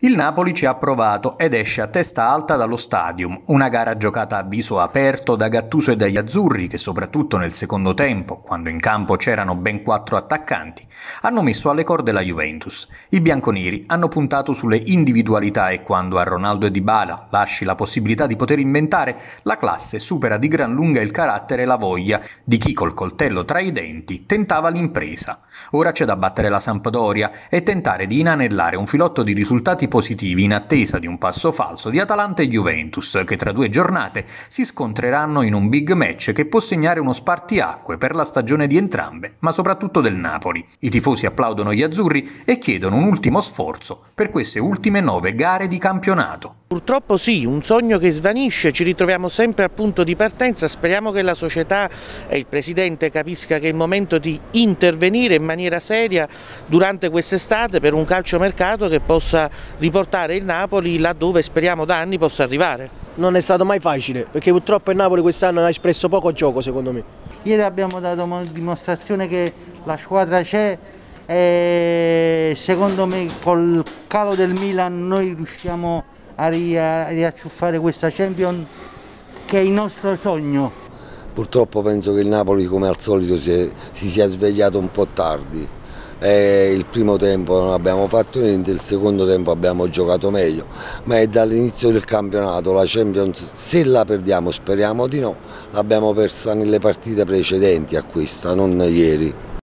Il Napoli ci ha provato ed esce a testa alta dallo stadium, una gara giocata a viso aperto da Gattuso e dagli azzurri che soprattutto nel secondo tempo, quando in campo c'erano ben quattro attaccanti, hanno messo alle corde la Juventus. I bianconeri hanno puntato sulle individualità e quando a Ronaldo e Dybala lasci la possibilità di poter inventare, la classe supera di gran lunga il carattere e la voglia di chi col coltello tra i denti tentava l'impresa. Ora c'è da battere la Sampdoria e tentare di inanellare un filotto di risultati positivi in attesa di un passo falso di Atalanta e Juventus, che tra due giornate si scontreranno in un big match che può segnare uno spartiacque per la stagione di entrambe, ma soprattutto del Napoli. I tifosi applaudono gli azzurri e chiedono un ultimo sforzo per queste ultime nove gare di campionato. Purtroppo sì, un sogno che svanisce, ci ritroviamo sempre al punto di partenza, speriamo che la società e il Presidente capisca che è il momento di intervenire in maniera seria durante quest'estate per un calciomercato che possa riportare il Napoli laddove speriamo da anni possa arrivare. Non è stato mai facile, perché purtroppo il Napoli quest'anno ha espresso poco gioco secondo me. Ieri abbiamo dato dimostrazione che la squadra c'è, e secondo me col calo del Milan noi riusciamo a a riacciuffare questa champion che è il nostro sogno. Purtroppo penso che il Napoli come al solito si, è, si sia svegliato un po' tardi. Eh, il primo tempo non abbiamo fatto niente, il secondo tempo abbiamo giocato meglio, ma è dall'inizio del campionato, la Champions se la perdiamo, speriamo di no, l'abbiamo persa nelle partite precedenti a questa, non ieri.